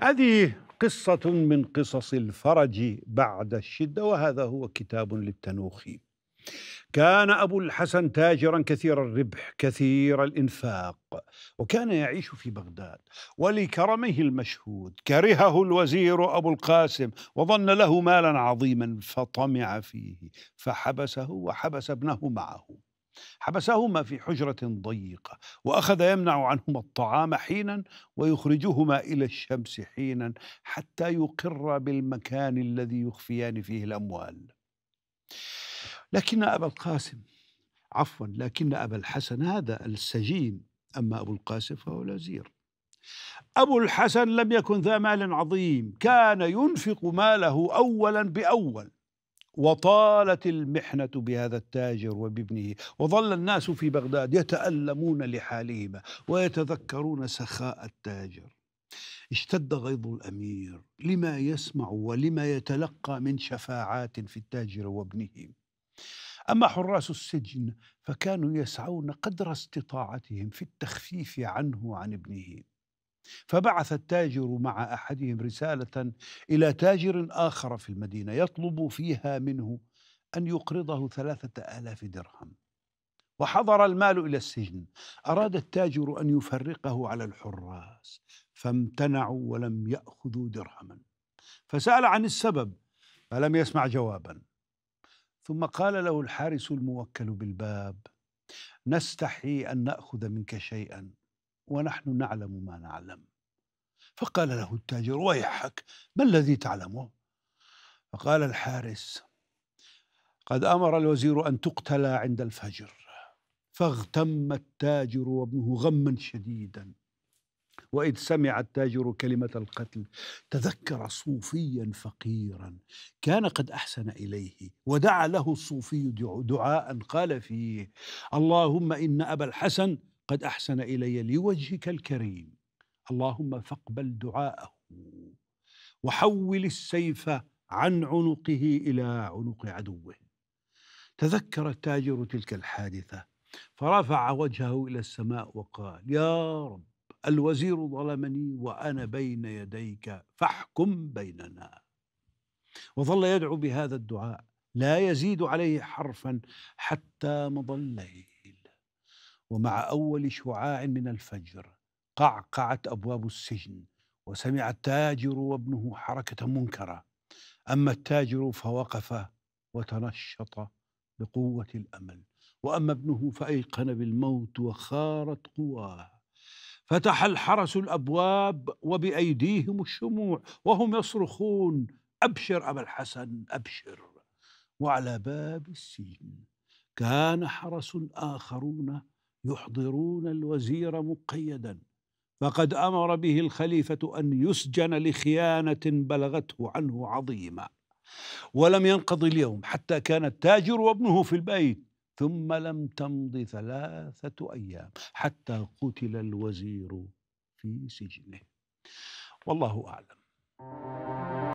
هذه قصة من قصص الفرج بعد الشدة وهذا هو كتاب للتنوخي كان أبو الحسن تاجرا كثير الربح كثير الإنفاق وكان يعيش في بغداد ولكرمه المشهود كرهه الوزير أبو القاسم وظن له مالا عظيما فطمع فيه فحبسه وحبس ابنه معه حبسهما في حجرة ضيقة وأخذ يمنع عنهما الطعام حينا ويخرجهما إلى الشمس حينا حتى يقر بالمكان الذي يخفيان فيه الأموال لكن أبا القاسم عفوا لكن أبا الحسن هذا السجين أما أبو القاسم فهو الوزير أبو الحسن لم يكن ذا مال عظيم كان ينفق ماله أولا بأول وطالت المحنة بهذا التاجر وبابنه وظل الناس في بغداد يتألمون لحالهما ويتذكرون سخاء التاجر اشتد غيظ الأمير لما يسمع ولما يتلقى من شفاعات في التاجر وابنه أما حراس السجن فكانوا يسعون قدر استطاعتهم في التخفيف عنه وعن ابنه فبعث التاجر مع احدهم رساله الى تاجر اخر في المدينه يطلب فيها منه ان يقرضه ثلاثه الاف درهم وحضر المال الى السجن اراد التاجر ان يفرقه على الحراس فامتنعوا ولم ياخذوا درهما فسال عن السبب فلم يسمع جوابا ثم قال له الحارس الموكل بالباب نستحي ان ناخذ منك شيئا ونحن نعلم ما نعلم فقال له التاجر ويحك ما الذي تعلمه فقال الحارس قد امر الوزير ان تقتل عند الفجر فاغتم التاجر وابنه غما شديدا واذ سمع التاجر كلمه القتل تذكر صوفيا فقيرا كان قد احسن اليه ودعا له الصوفي دعاء قال فيه اللهم ان ابا الحسن قد احسن الي لوجهك الكريم اللهم فاقبل دعاءه وحول السيف عن عنقه الى عنق عدوه تذكر التاجر تلك الحادثه فرفع وجهه الى السماء وقال يا رب الوزير ظلمني وانا بين يديك فاحكم بيننا وظل يدعو بهذا الدعاء لا يزيد عليه حرفا حتى مضى الليل ومع أول شعاع من الفجر قعقعت أبواب السجن وسمع التاجر وابنه حركة منكرة أما التاجر فوقف وتنشط بقوة الأمل وأما ابنه فأيقن بالموت وخارت قواه فتح الحرس الأبواب وبأيديهم الشموع وهم يصرخون أبشر أبا الحسن أبشر وعلى باب السجن كان حرس آخرون يحضرون الوزير مقيدا فقد امر به الخليفه ان يسجن لخيانه بلغته عنه عظيما ولم ينقض اليوم حتى كان التاجر وابنه في البيت ثم لم تمض ثلاثه ايام حتى قتل الوزير في سجنه والله اعلم